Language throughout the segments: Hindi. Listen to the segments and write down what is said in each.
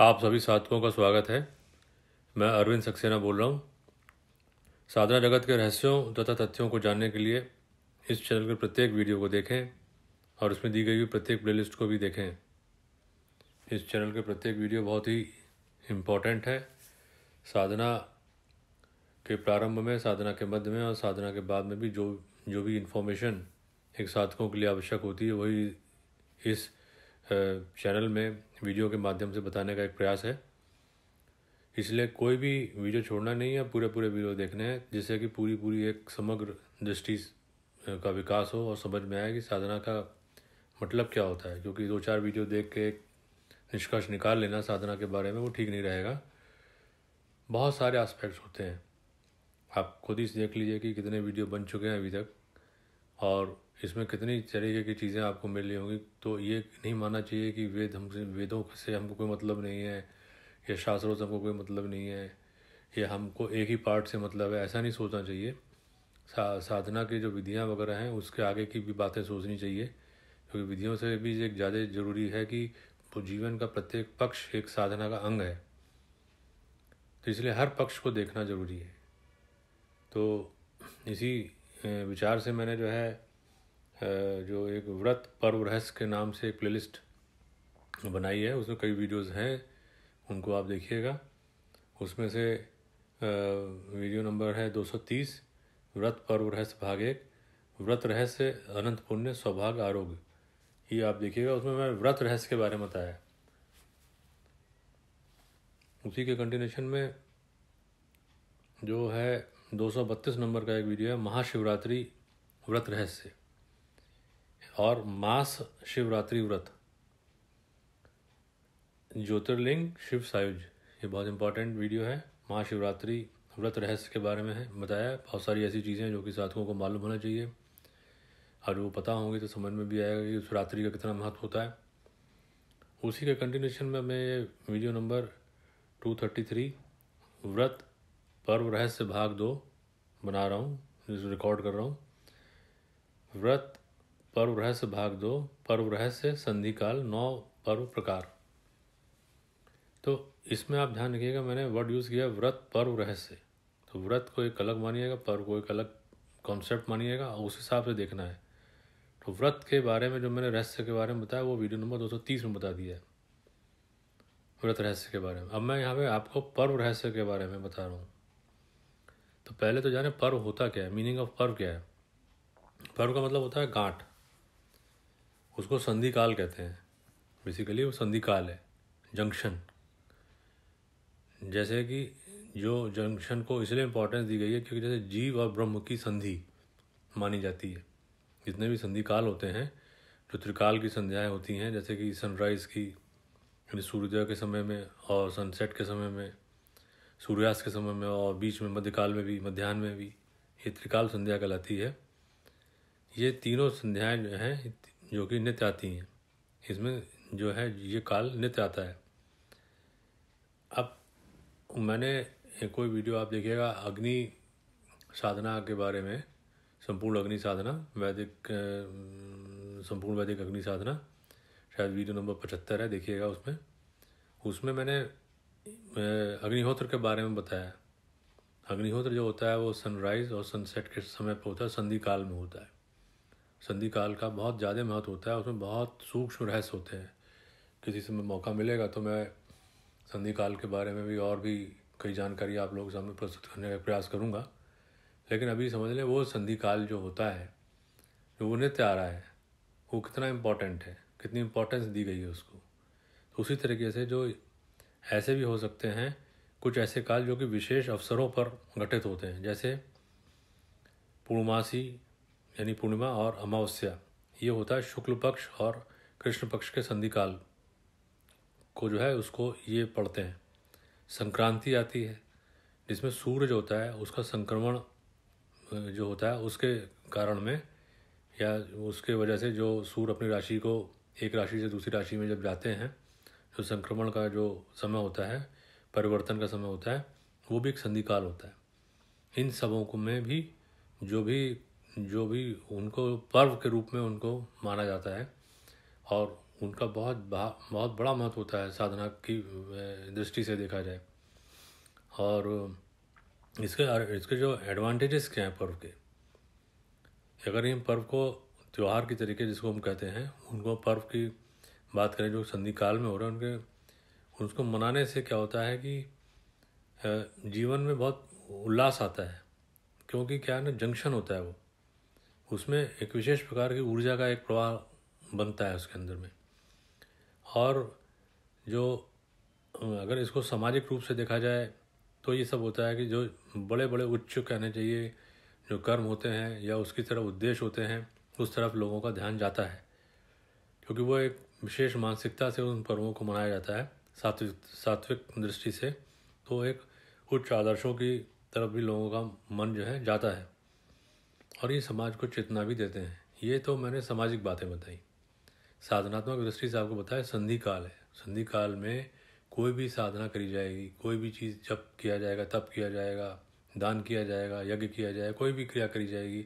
आप सभी साथियों का स्वागत है मैं अरविंद सक्सेना बोल रहा हूँ साधना जगत के रहस्यों तथा तथ्यों को जानने के लिए इस चैनल के प्रत्येक वीडियो को देखें और उसमें दी गई हुई प्रत्येक प्लेलिस्ट को भी देखें इस चैनल के प्रत्येक वीडियो बहुत ही इम्पॉर्टेंट है साधना के प्रारंभ में साधना के मध्य में और साधना के बाद में भी जो जो भी इन्फॉर्मेशन एक साधकों के लिए आवश्यक होती है वही इस चैनल में वीडियो के माध्यम से बताने का एक प्रयास है इसलिए कोई भी वीडियो छोड़ना नहीं है पूरे पूरे वीडियो देखने हैं जिससे कि पूरी पूरी एक समग्र दृष्टि का विकास हो और समझ में आए कि साधना का मतलब क्या होता है क्योंकि दो चार वीडियो देख के एक निष्कर्ष निकाल लेना साधना के बारे में वो ठीक नहीं रहेगा बहुत सारे एस्पेक्ट्स होते हैं आप खुद ही देख लीजिए कि कितने वीडियो बन चुके हैं अभी तक और इसमें कितनी तरीके की चीज़ें आपको मिल रही होंगी तो ये नहीं मानना चाहिए कि वेद हमसे वेदों से हमको कोई मतलब नहीं है या शास्त्रों से हमको कोई मतलब नहीं है या हमको एक ही पार्ट से मतलब है ऐसा नहीं सोचना चाहिए सा, साधना की जो विधियाँ वगैरह हैं उसके आगे की भी बातें सोचनी चाहिए क्योंकि विधियों से भी एक ज़्यादा ज़रूरी है कि जीवन का प्रत्येक पक्ष एक साधना का अंग है तो इसलिए हर पक्ष को देखना ज़रूरी है तो इसी विचार से मैंने जो है जो एक व्रत पर्व रहस्य के नाम से एक प्लेलिस्ट बनाई है उसमें कई वीडियोस हैं उनको आप देखिएगा उसमें से वीडियो नंबर है 230 व्रत पर्व रहस्य भाग एक व्रत रहस्य अनंत पुण्य सौभाग आरोग्य ये आप देखिएगा उसमें मैं व्रत रहस्य के बारे में बताया उसी के कंटिन्यूशन में जो है दो नंबर का एक वीडियो है महाशिवरात्रि व्रत रहस्य और मास शिवरात्रि व्रत ज्योतिर्लिंग शिव सायुज ये बहुत इंपॉर्टेंट वीडियो है महाशिवरात्रि व्रत रहस्य के बारे में है बताया बहुत सारी ऐसी चीज़ें हैं जो कि साधुओं को मालूम होना चाहिए और वो पता होंगे तो समझ में भी आएगा कि उस रात्रि का कितना महत्व होता है उसी के कंटिन्यूशन में मैं ये video number two thirty three व्रत पर्व रहस्य भाग दो बना रहा हूँ रिकॉर्ड कर रहा हूँ व्रत पर्व रहस्य भाग दो पर्व रहस्य संधि काल नौ पर्व प्रकार तो इसमें आप ध्यान रखिएगा मैंने वर्ड यूज़ किया व्रत पर्व रहस्य तो व्रत को एक अलग मानिएगा पर्व को एक अलग कॉन्सेप्ट मानिएगा और उस हिसाब से देखना है तो व्रत के बारे में जो मैंने रहस्य के बारे में बताया वो वीडियो नंबर दो सौ तीस में बता दिया है व्रत रहस्य के बारे में अब मैं यहाँ पे आपको पर्व रहस्य के बारे में बता रहा हूँ तो पहले तो जाने पर्व होता क्या है मीनिंग ऑफ पर्व क्या है पर्व का मतलब होता है गांठ उसको संधि काल कहते हैं बेसिकली वो संधि काल है जंक्शन जैसे कि जो जंक्शन को इसलिए इम्पोर्टेंस दी गई है क्योंकि जैसे जीव और ब्रह्म की संधि मानी जाती है जितने भी संधि काल होते हैं जो त्रिकाल की संध्याएं होती हैं जैसे कि सनराइज़ की यानी सूर्योदय के समय में और सनसेट के समय में सूर्यास्त के समय में और बीच में मध्यकाल में भी मध्यान्ह में भी ये त्रिकाल संध्या कहलाती है ये तीनों संध्याएं जो हैं जो कि नित्य आती हैं इसमें जो है ये काल नित्य आता है अब मैंने कोई वीडियो आप देखिएगा अग्नि साधना के बारे में संपूर्ण अग्नि साधना वैदिक संपूर्ण वैदिक अग्नि साधना शायद वीडियो नंबर पचहत्तर है देखिएगा उसमें उसमें मैंने अग्निहोत्र के बारे में बताया अग्निहोत्र जो होता है वो सनराइज़ और सनसेट के समय पर होता है संधि काल में होता है संधि काल का बहुत ज़्यादा महत्व होता है उसमें बहुत सूक्ष्म रहस्य होते हैं किसी समय मौका मिलेगा तो मैं संधि काल के बारे में भी और भी कई जानकारी आप लोगों के सामने प्रस्तुत करने का प्रयास करूँगा लेकिन अभी समझ लें वो संधि काल जो होता है जो वो नृत्य आ रहा है वो कितना इम्पोर्टेंट है कितनी इम्पोर्टेंस दी गई है उसको तो उसी तरीके से जो ऐसे भी हो सकते हैं कुछ ऐसे काल जो कि विशेष अवसरों पर घटित होते हैं जैसे पूर्णमासी यानी पूर्णिमा और अमावस्या ये होता है शुक्ल पक्ष और कृष्ण पक्ष के संधिकाल को जो है उसको ये पढ़ते हैं संक्रांति आती है जिसमें सूर्य जो होता है उसका संक्रमण जो होता है उसके कारण में या उसके वजह से जो सूर्य अपनी राशि को एक राशि से दूसरी राशि में जब जाते हैं जो तो संक्रमण का जो समय होता है परिवर्तन का समय होता है वो भी एक संधिकाल होता है इन सबों को में भी जो भी जो भी उनको पर्व के रूप में उनको माना जाता है और उनका बहुत बहुत बड़ा महत्व होता है साधना की दृष्टि से देखा जाए और इसके इसके जो एडवांटेजेस क्या हैं पर्व के अगर इन पर्व को त्यौहार के तरीके जिसको हम कहते हैं उनको पर्व की बात करें जो संधिकाल में हो रहा है उनके उसको मनाने से क्या होता है कि जीवन में बहुत उल्लास आता है क्योंकि क्या है ना जंक्शन होता है वो उसमें एक विशेष प्रकार की ऊर्जा का एक प्रवाह बनता है उसके अंदर में और जो अगर इसको सामाजिक रूप से देखा जाए तो ये सब होता है कि जो बड़े बड़े उच्च कहने चाहिए जो कर्म होते हैं या उसकी तरफ उद्देश्य होते हैं उस तरफ लोगों का ध्यान जाता है क्योंकि वो एक विशेष मानसिकता से उन पर्वों को मनाया जाता है सात्विक सात्विक दृष्टि से तो एक उच्च आदर्शों की तरफ भी लोगों का मन जो है जाता है और ये समाज को चेतना भी देते हैं ये तो मैंने सामाजिक बातें बताई साधनात्मक दृष्टि से आपको बताया संधि काल है संधि काल में कोई भी साधना करी जाएगी कोई भी चीज़ जप किया जाएगा तप किया जाएगा दान किया जाएगा यज्ञ किया जाएगा कोई भी क्रिया करी जाएगी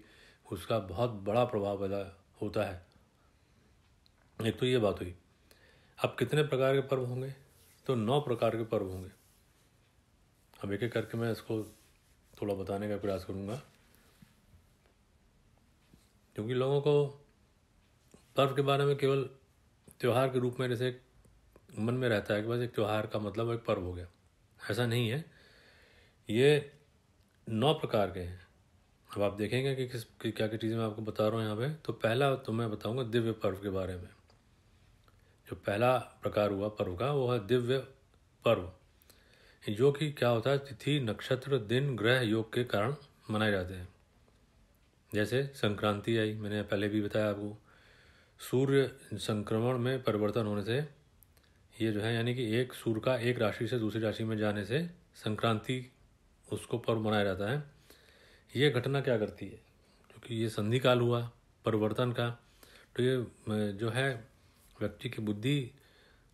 उसका बहुत बड़ा प्रभाव पैदा होता है एक तो ये बात हुई अब कितने प्रकार के पर्व होंगे तो नौ प्रकार के पर्व होंगे अब एक एक करके मैं इसको थोड़ा बताने का प्रयास करूँगा क्योंकि लोगों को पर्व के बारे में केवल त्यौहार के रूप में जैसे मन में रहता है कि बस एक त्यौहार का मतलब एक पर्व हो गया ऐसा नहीं है ये नौ प्रकार के हैं अब आप देखेंगे कि किस कि क्या क्या चीज़ें मैं आपको बता रहा हूँ यहाँ पे तो पहला तो मैं बताऊँगा दिव्य पर्व के बारे में जो पहला प्रकार हुआ पर्व का वो है दिव्य पर्व जो कि क्या होता है तिथि नक्षत्र दिन ग्रह योग के कारण मनाए जाते हैं जैसे संक्रांति आई मैंने पहले भी बताया आपको सूर्य संक्रमण में परिवर्तन होने से ये जो है यानी कि एक सूर्य का एक राशि से दूसरी राशि में जाने से संक्रांति उसको पर्व मनाया जाता है ये घटना क्या करती है क्योंकि ये संधि काल हुआ परिवर्तन का तो ये जो है व्यक्ति की बुद्धि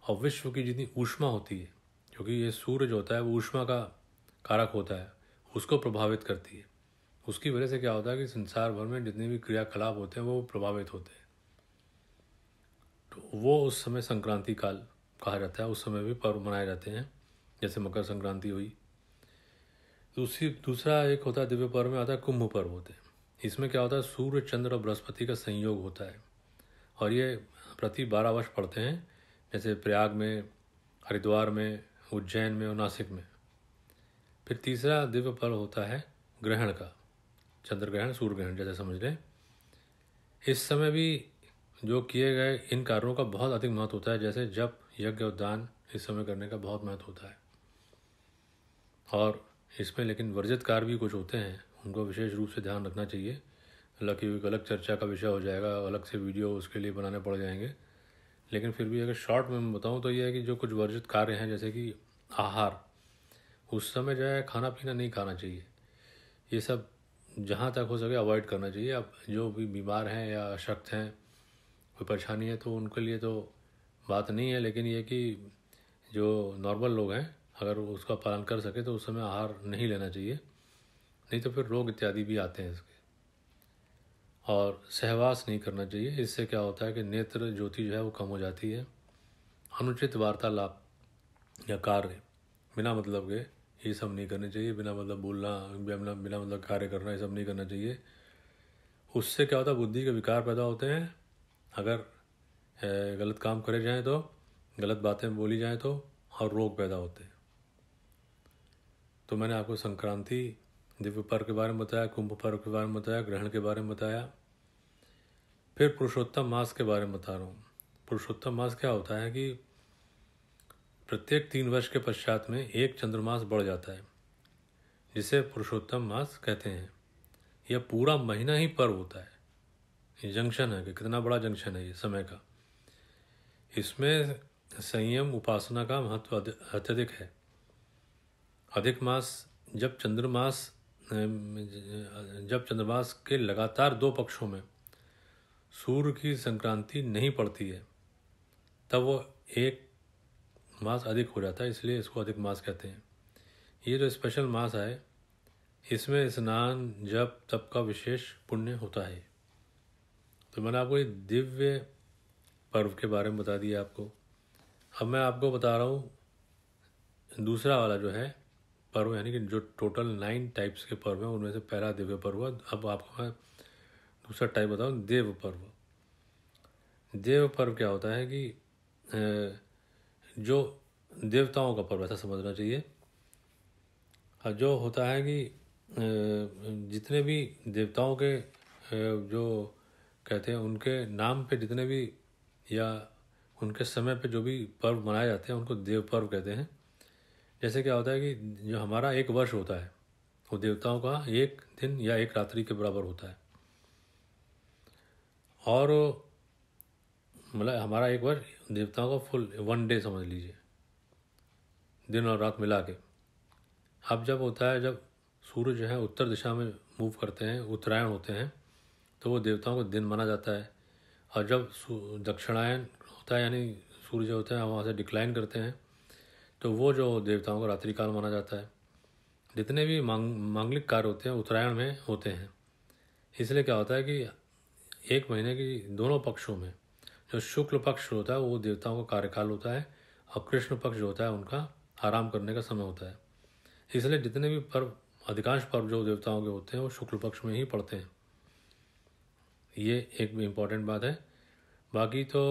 और विश्व की जितनी ऊष्मा होती है क्योंकि ये सूर्य जो होता है वो ऊष्मा का कारक होता है उसको प्रभावित करती है उसकी वजह से क्या होता है कि संसार भर में जितने भी क्रियाकलाप होते हैं वो प्रभावित होते हैं तो वो उस समय संक्रांति काल कहा जाता है उस समय भी पर्व मनाए जाते हैं जैसे मकर संक्रांति हुई दूसरी दूसरा एक होता है दिव्य पर्व में आता है कुंभ पर्व होते हैं इसमें क्या होता है सूर्य चंद्र और बृहस्पति का संयोग होता है और ये प्रति बारह वर्ष पड़ते हैं जैसे प्रयाग में हरिद्वार में उज्जैन में और नासिक में फिर तीसरा दिव्य पर्व होता है ग्रहण का चंद्र ग्रहण सूर्य ग्रहण जैसे समझ लें इस समय भी जो किए गए इन कार्यों का बहुत अधिक महत्व होता है जैसे जब यज्ञ दान इस समय करने का बहुत महत्व होता है और इसमें लेकिन वर्जित कार्य भी कुछ होते हैं उनको विशेष रूप से ध्यान रखना चाहिए हालांकि एक अलग चर्चा का विषय हो जाएगा अलग से वीडियो उसके लिए बनाने पड़ जाएंगे लेकिन फिर भी अगर शॉर्ट में मैं बताऊँ तो यह है कि जो कुछ वर्जित कार्य हैं जैसे कि आहार उस समय जो है खाना पीना नहीं खाना चाहिए ये सब जहाँ तक हो सके अवॉइड करना चाहिए आप जो भी बीमार हैं या अशक्त हैं कोई परेशानी है तो उनके लिए तो बात नहीं है लेकिन ये कि जो नॉर्मल लोग हैं अगर उसका पालन कर सके तो उस समय आहार नहीं लेना चाहिए नहीं तो फिर रोग इत्यादि भी आते हैं इसके और सहवास नहीं करना चाहिए इससे क्या होता है कि नेत्र ज्योति जो है वो कम हो जाती है अनुचित वार्तालाप या कार्य बिना मतलब के ये सब नहीं करना चाहिए बिना मतलब बोलना बिना बिना मतलब कार्य करना ये सब नहीं करना चाहिए उससे क्या होता है बुद्धि के विकार पैदा होते हैं अगर गलत काम करे जाएँ तो गलत बातें बोली जाएँ तो और रोग पैदा होते हैं तो मैंने आपको संक्रांति दिव्य पर्व के बारे में बताया कुंभ पर्व के बारे में बताया ग्रहण के बारे में बताया फिर पुरुषोत्तम मास के बारे में बता रहा हूँ पुरुषोत्तम मास क्या होता है कि प्रत्येक तीन वर्ष के पश्चात में एक चंद्रमास बढ़ जाता है जिसे पुरुषोत्तम मास कहते हैं यह पूरा महीना ही पर्व होता है ये जंक्शन है कि कितना बड़ा जंक्शन है ये समय का इसमें संयम उपासना का महत्व अत्यधिक है अधिक मास जब चंद्रमास जब चंद्रमास के लगातार दो पक्षों में सूर्य की संक्रांति नहीं पड़ती है तब वो एक मास अधिक हो जाता है इसलिए इसको अधिक मास कहते हैं ये जो स्पेशल मास है इसमें स्नान जब तप का विशेष पुण्य होता है तो मैंने आपको ये दिव्य पर्व के बारे में बता दिया आपको अब मैं आपको बता रहा हूँ दूसरा वाला जो है पर्व यानी कि जो टोटल नाइन टाइप्स के पर्व हैं उनमें से पहला दिव्य पर्व है अब आपको मैं दूसरा टाइप बताऊँ देव पर्व देव पर्व क्या होता है कि जो देवताओं का पर्व ऐसा समझना चाहिए और जो होता है कि जितने भी देवताओं के जो कहते हैं उनके नाम पे जितने भी या उनके समय पे जो भी पर्व मनाए जाते हैं उनको देव पर्व कहते हैं जैसे क्या होता है कि जो हमारा एक वर्ष होता है वो देवताओं का एक दिन या एक रात्रि के बराबर होता है और मतलब हमारा एक वर्ष देवताओं का फुल वन डे समझ लीजिए दिन और रात मिला के अब जब होता है जब सूर्य जो है उत्तर दिशा में मूव करते हैं उत्तरायण होते हैं तो वो देवताओं को दिन माना जाता है और जब दक्षिणायन होता है यानी सूर्य जो होता है वहाँ से डिक्लाइन करते हैं तो वो जो देवताओं को रात्रि काल माना जाता है जितने भी मांग मांगलिक कार्य होते हैं उत्तरायण में होते हैं इसलिए क्या होता है कि एक महीने की दोनों पक्षों में जो शुक्ल पक्ष होता है वो देवताओं का कार्यकाल होता है और कृष्ण पक्ष जो होता है उनका आराम करने का समय होता है इसलिए जितने भी पर्व अधिकांश पर्व जो देवताओं के होते हैं वो शुक्ल पक्ष में ही पड़ते हैं ये एक इम्पॉर्टेंट बात है बाकी तो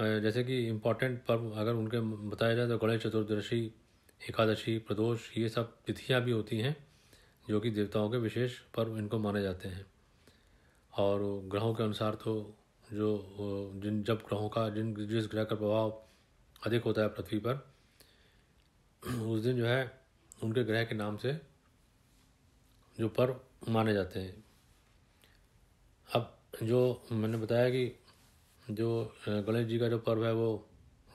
जैसे कि इम्पॉर्टेंट पर्व अगर उनके बताया जाए तो गणेश चतुर्दशी एकादशी प्रदोष ये सब तिथियाँ भी होती हैं जो कि देवताओं के विशेष पर्व इनको माने जाते हैं और ग्रहों के अनुसार तो जो जिन जब ग्रहों का जिन जिस ग्रह का प्रभाव अधिक होता है पृथ्वी पर उस दिन जो है उनके ग्रह के नाम से जो पर्व माने जाते हैं अब जो मैंने बताया कि जो गणेश जी का जो पर्व है वो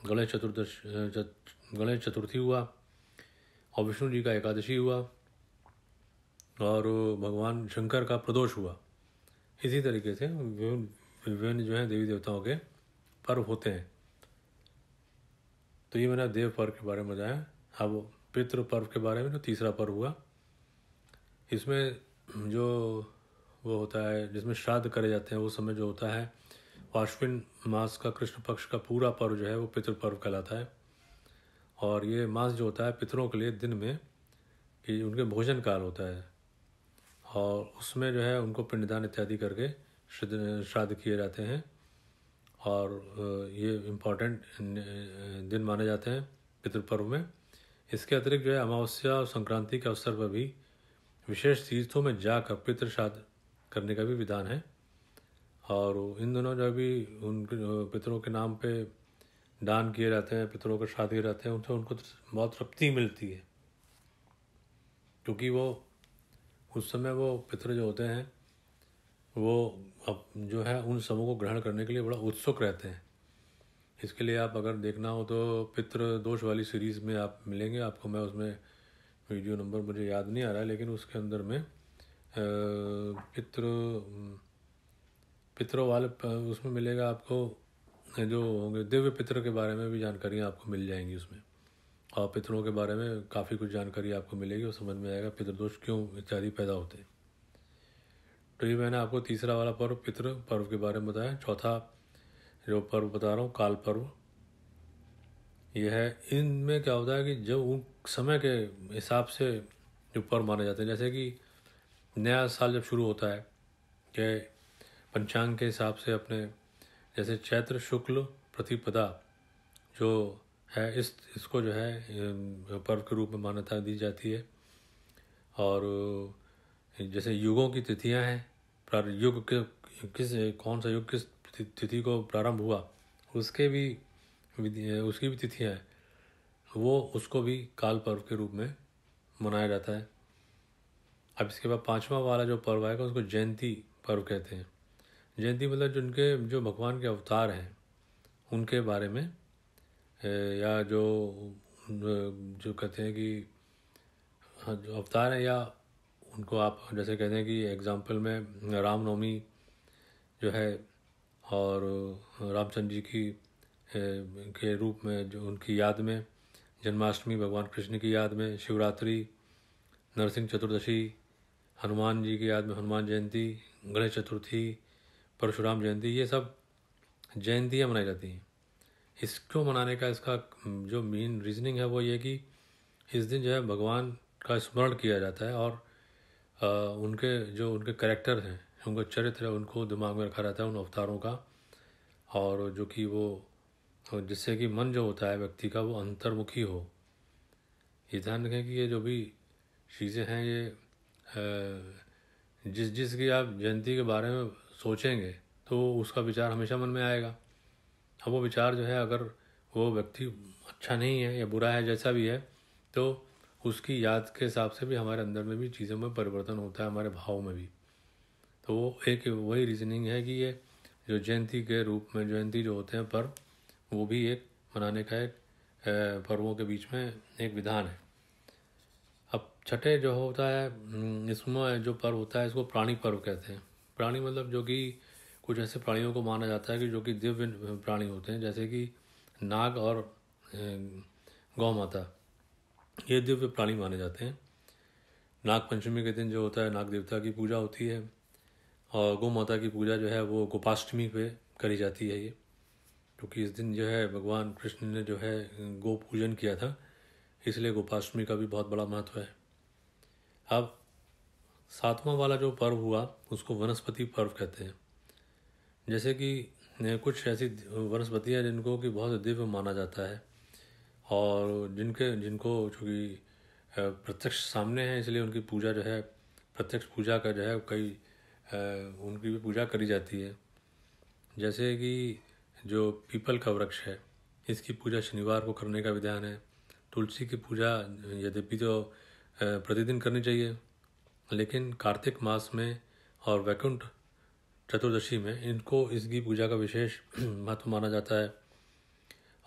गणेश चतुर्दश गणेश चतुर्थी हुआ और विष्णु जी का एकादशी हुआ और भगवान शंकर का प्रदोष हुआ इसी तरीके से विभिन्न जो है देवी देवताओं के पर्व होते हैं तो ये मैंने देव पर्व के बारे में बताया अब पितृ पर्व के बारे में जो तीसरा पर्व हुआ इसमें जो वो होता है जिसमें श्राद्ध करे जाते हैं वो समय जो होता है पाश्विन मास का कृष्ण पक्ष का पूरा पर्व जो है वो पितृ पर्व कहलाता है और ये मास जो होता है पितरों के लिए दिन में कि उनके भोजन काल होता है और उसमें जो है उनको पिंडदान इत्यादि करके श्राद्ध किए जाते हैं और ये इम्पॉर्टेंट दिन माने जाते हैं पितृपर्व में इसके अतिरिक्त जो है अमावस्या और संक्रांति के अवसर पर भी विशेष तीर्थों में जाकर पितृ श्राद्ध करने का भी विधान है और इन दोनों जो भी उन पितरों के नाम पे दान किए जाते हैं पितरों के श्राद्ध किए जाते हैं उनसे उनको बहुत तृप्ति मिलती है क्योंकि वो उस समय वो पितर जो होते हैं वो अब जो है उन सबों को ग्रहण करने के लिए बड़ा उत्सुक रहते हैं इसके लिए आप अगर देखना हो तो पितृ दोष वाली सीरीज़ में आप मिलेंगे आपको मैं उसमें वीडियो नंबर मुझे याद नहीं आ रहा है लेकिन उसके अंदर में पितृ पितरों वाले उसमें मिलेगा आपको जो होंगे दिव्य पित्र के बारे में भी जानकारियाँ आपको मिल जाएंगी उसमें और पितरों के बारे में काफ़ी कुछ जानकारी आपको मिलेगी और समझ में आएगा पितृदोष क्यों इत्यादि पैदा होते हैं तो ये मैंने आपको तीसरा वाला पर्व पितृ पर्व के बारे में बताया चौथा जो पर्व बता रहा हूँ काल पर्व यह है इनमें क्या होता है कि जब उन समय के हिसाब से जो पर्व माने जाते हैं जैसे कि नया साल जब शुरू होता है कि पंचांग के हिसाब से अपने जैसे चैत्र शुक्ल प्रतिपदा जो है इस इसको जो है पर्व के रूप में मान्यता दी जाती है और जैसे युगों की तिथियां हैं युग के किस कौन सा युग किस तिथि को प्रारंभ हुआ उसके भी उसकी भी तिथियां हैं वो उसको भी काल पर्व के रूप में मनाया जाता है अब इसके बाद पांचवा वाला जो पर्व आएगा उसको जयंती पर्व कहते हैं जयंती मतलब जो उनके जो भगवान के अवतार हैं उनके बारे में या जो जो कहते हैं कि हाँ, जो अवतार हैं या उनको आप जैसे कहते हैं कि एग्ज़ाम्पल में रामनवमी जो है और रामचंद्र जी की के रूप में जो उनकी याद में जन्माष्टमी भगवान कृष्ण की याद में शिवरात्रि नरसिंह चतुर्दशी हनुमान जी की याद में हनुमान जयंती गणेश चतुर्थी परशुराम जयंती ये सब जयंतियाँ मनाई जाती हैं इसको मनाने का इसका जो मेन रीज़निंग है वो ये कि इस दिन जो है भगवान का स्मरण किया जाता है और उनके जो उनके करेक्टर हैं उनका चरित्र है उनको दिमाग में रखा रहता है उन अवतारों का और जो कि वो जिससे कि मन जो होता है व्यक्ति का वो अंतर्मुखी हो ये ध्यान रखें कि ये जो भी चीज़ें हैं ये जिस जिस की आप जयंती के बारे में सोचेंगे तो उसका विचार हमेशा मन में आएगा अब वो विचार जो है अगर वो व्यक्ति अच्छा नहीं है या बुरा है जैसा भी है तो उसकी याद के हिसाब से भी हमारे अंदर में भी चीज़ों में परिवर्तन होता है हमारे भाव में भी तो वो एक वही रीजनिंग है कि ये जो जयंती के रूप में जयंती जो होते हैं पर्व वो भी एक मनाने का एक पर्वों के बीच में एक विधान है अब छठे जो होता है इसमें जो पर्व होता है इसको प्राणी पर्व कहते हैं प्राणी मतलब जो कि कुछ ऐसे प्राणियों को माना जाता है कि जो कि दिव्य प्राणी होते हैं जैसे कि नाग और गौ माता ये दिव्य प्राणी माने जाते हैं नाग पंचमी के दिन जो होता है नाग देवता की पूजा होती है और गौ माता की पूजा जो है वो गोपाष्टमी पे करी जाती है ये क्योंकि इस दिन जो है भगवान कृष्ण ने जो है गो पूजन किया था इसलिए गोपाष्टमी का भी बहुत बड़ा महत्व है अब सातवां वाला जो पर्व हुआ उसको वनस्पति पर्व कहते हैं जैसे कि कुछ ऐसी वनस्पतियाँ जिनको कि बहुत दिव्य माना जाता है और जिनके जिनको चूँकि प्रत्यक्ष सामने हैं इसलिए उनकी पूजा जो है प्रत्यक्ष पूजा का जो है कई उनकी भी पूजा करी जाती है जैसे कि जो पीपल का वृक्ष है इसकी पूजा शनिवार को करने का विधान है तुलसी की पूजा यद्यपि तो प्रतिदिन करनी चाहिए लेकिन कार्तिक मास में और वैकुंठ चतुर्दशी में इनको इसकी पूजा का विशेष महत्व माना जाता है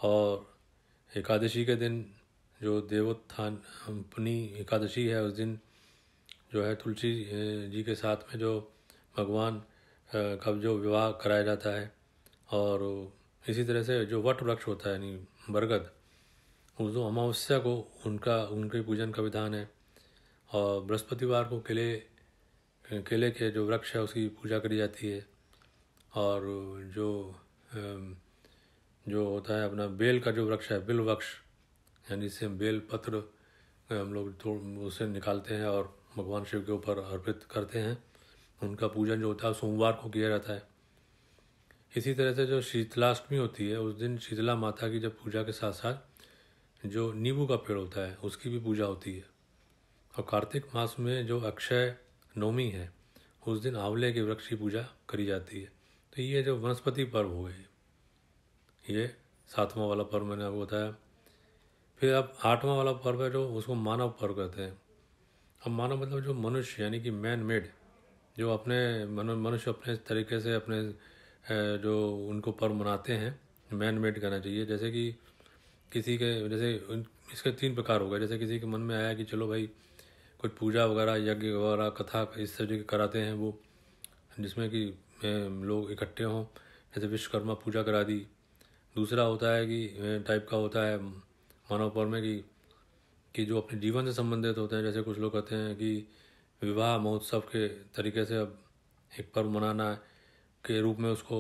और एकादशी के दिन जो देवोत्थान अपनी एकादशी है उस दिन जो है तुलसी जी के साथ में जो भगवान का जो विवाह कराया जाता है और इसी तरह से जो वट वृक्ष होता है यानी बरगद उस दो अमावस्या को उनका उनके पूजन का विधान है और बृहस्पतिवार को केले केले के जो वृक्ष है उसकी पूजा करी जाती है और जो जो होता है अपना बेल का जो वृक्ष है बिल वृक्ष यानी जिससे बेल पत्र हम लोग थोड़ा उसे निकालते हैं और भगवान शिव के ऊपर अर्पित करते हैं उनका पूजन जो होता है सोमवार को किया जाता है इसी तरह से जो शीतलाष्टमी होती है उस दिन शीतला माता की जब पूजा के साथ साथ जो नींबू का पेड़ होता है उसकी भी पूजा होती है और कार्तिक मास में जो अक्षय नवमी है उस दिन आंवले के वृक्ष की पूजा करी जाती है तो ये जो वनस्पति पर्व हो गए ये सातवां वाला पर्व मैंने आपको बताया फिर अब आठवां वाला पर्व है जो उसको मानव पर्व कहते हैं अब मानव मतलब जो मनुष्य यानी कि मैन मेड जो अपने मनुष्य अपने तरीके से अपने जो उनको पर्व मनाते हैं मैन मेड कहना चाहिए जैसे कि किसी के जैसे इसके तीन प्रकार हो गए जैसे किसी के मन में आया कि चलो भाई कुछ पूजा वगैरह यज्ञ वगैरह कथा इस तरह के कराते हैं वो जिसमें कि लोग इकट्ठे हों जैसे विश्वकर्मा पूजा करा दी दूसरा होता है कि टाइप का होता है मानव पर्व में कि कि जो अपने जीवन से संबंधित होते हैं जैसे कुछ लोग कहते हैं कि विवाह महोत्सव के तरीके से अब एक पर्व मनाना के रूप में उसको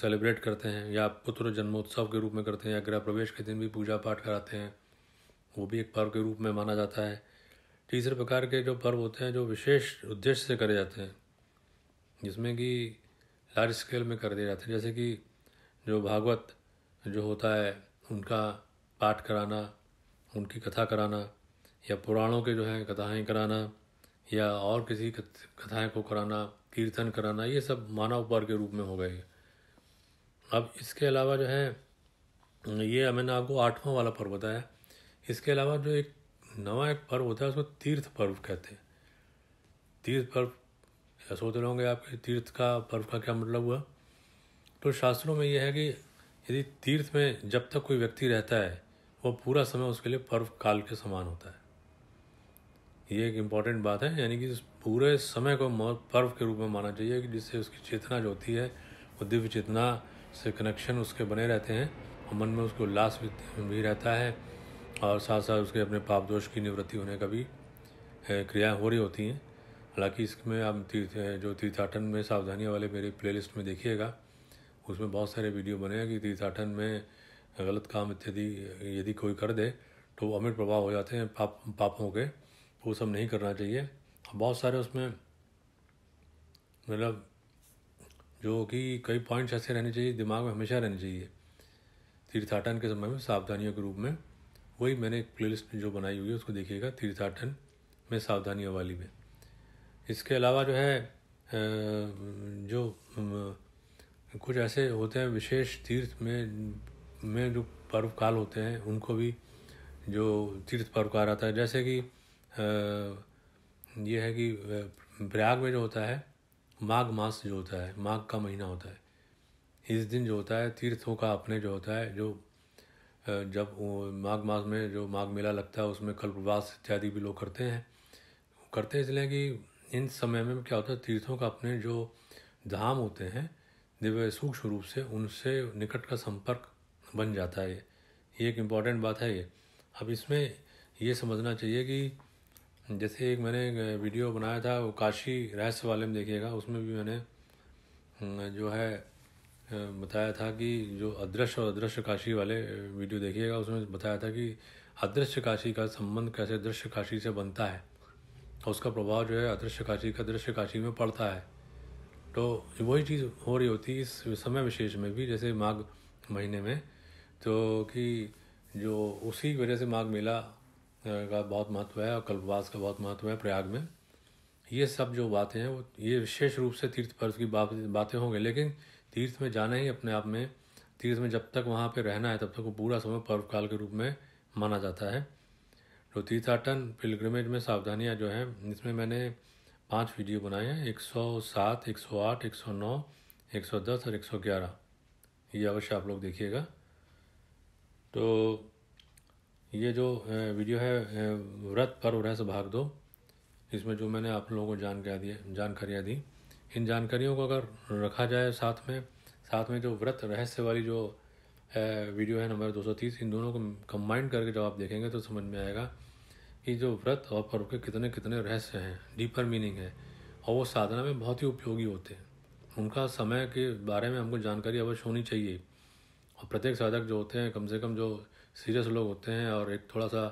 सेलिब्रेट करते हैं या पुत्र जन्मोत्सव के रूप में करते हैं या गृह प्रवेश के दिन भी पूजा पाठ कराते हैं वो भी एक पर्व के रूप में माना जाता है तीसरे प्रकार के जो पर्व होते हैं जो विशेष उद्देश्य से करे जाते हैं जिसमें कि लार्ज स्केल में कर दिए जाते हैं जैसे कि जो भागवत जो होता है उनका पाठ कराना उनकी कथा कराना या पुराणों के जो हैं कथाएँ कराना या और किसी कथाएँ को कराना कीर्तन कराना ये सब मानव पर के रूप में हो गए अब इसके अलावा जो है ये मैंने आपको आठवां वाला पर्व बताया इसके अलावा जो एक नवा एक पर्व होता है उसको तीर्थ पर्व कहते हैं तीर्थ पर्व या सोच रहे होंगे आपके तीर्थ का पर्व का क्या मतलब हुआ तो शास्त्रों में यह है कि यदि तीर्थ में जब तक कोई व्यक्ति रहता है वह पूरा समय उसके लिए पर्व काल के समान होता है ये एक इम्पॉर्टेंट बात है यानी कि पूरे समय को पर्व के रूप में माना चाहिए कि जिससे उसकी चेतना जो होती है वो दिव्य चेतना से कनेक्शन उसके बने रहते हैं और मन में उसको उल्लास भी रहता है और साथ साथ उसके अपने पाप दोष की निवृत्ति होने का भी क्रियाएँ हो रही होती हैं हालांकि इसमें आप तीर्थ जो तीर्थाटन में सावधानियाँ वाले मेरे प्लेलिस्ट में देखिएगा उसमें बहुत सारे वीडियो बने हैं कि तीर्थाटन में गलत काम इत्यादि यदि कोई कर दे तो अमिट प्रभाव हो जाते हैं पाप पापों के वो सब नहीं करना चाहिए बहुत सारे उसमें मतलब जो कि कई पॉइंट्स ऐसे रहने चाहिए दिमाग में हमेशा रहने चाहिए तीर्थाटन के समय में सावधानियों के रूप में वही मैंने एक लिस्ट जो बनाई हुई है उसको देखिएगा तीर्थाटन में सावधानियों वाली में इसके अलावा जो है जो कुछ ऐसे होते हैं विशेष तीर्थ में में जो पर्व काल होते हैं उनको भी जो तीर्थ पर्वकाल आता है जैसे कि ये है कि प्रयाग में जो होता है माघ मास जो होता है माघ का महीना होता है इस दिन जो होता है तीर्थों का अपने जो होता है जो जब माघ मास में जो माघ मेला लगता है उसमें कल्पवास इत्यादि भी लोग करते हैं करते हैं इसलिए कि इन समय में क्या होता है तीर्थों का अपने जो धाम होते हैं दिव्य सूक्ष्म रूप से उनसे निकट का संपर्क बन जाता है ये एक इम्पॉर्टेंट बात है ये अब इसमें ये समझना चाहिए कि जैसे एक मैंने वीडियो बनाया था वो काशी रहस्य वाले में देखिएगा उसमें भी मैंने जो है बताया था कि जो अदृश्य और अदृश्य काशी वाले वीडियो देखिएगा उसमें बताया था कि अदृश्य काशी का संबंध कैसे दृश्य काशी से बनता है और उसका प्रभाव जो है अदृश्य काशी का दृश्य काशी में पड़ता है तो वही चीज़ हो रही होती है इस समय विशेष में भी जैसे माघ महीने में तो कि जो उसी वजह से माघ मेला का बहुत महत्व है और कल्पवास का बहुत महत्व है प्रयाग में ये सब जो बातें हैं वो ये विशेष रूप से तीर्थ पर्व की बात बातें होंगे लेकिन तीर्थ में जाना ही अपने आप में तीर्थ में जब तक वहाँ पे रहना है तब तक वो पूरा समय पर्व काल के रूप में माना जाता है तो तीर्थाटन पिलग्रमेज में सावधानियाँ जो हैं इसमें मैंने पांच वीडियो बनाए हैं 107, 108, 109, 110 और 111 ये अवश्य आप लोग देखिएगा तो ये जो वीडियो है व्रत पर रहस्य भाग दो इसमें जो मैंने आप लोगों को जानकारी दी जानकारियाँ दी इन जानकारियों को अगर रखा जाए साथ में साथ में जो व्रत रहस्य वाली जो वीडियो है नंबर 230 इन दोनों को कंबाइंड करके जब आप देखेंगे तो समझ में आएगा ये जो व्रत और पर्व के कितने कितने रहस्य हैं डीपर मीनिंग है और वो साधना में बहुत ही उपयोगी होते हैं उनका समय के बारे में हमको जानकारी अवश्य होनी चाहिए और प्रत्येक साधक जो होते हैं कम से कम जो सीरियस लोग होते हैं और एक थोड़ा सा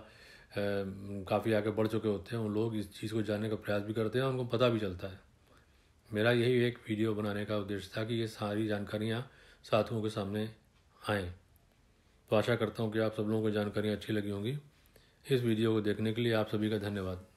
काफ़ी आगे बढ़ चुके होते हैं उन लोग इस चीज़ को जानने का प्रयास भी करते हैं और उनको पता भी चलता है मेरा यही एक वीडियो बनाने का उद्देश्य था कि ये सारी जानकारियाँ साथियों के सामने आएँ तो आशा करता हूँ कि आप सब लोगों को जानकारियाँ अच्छी लगी होंगी इस वीडियो को देखने के लिए आप सभी का धन्यवाद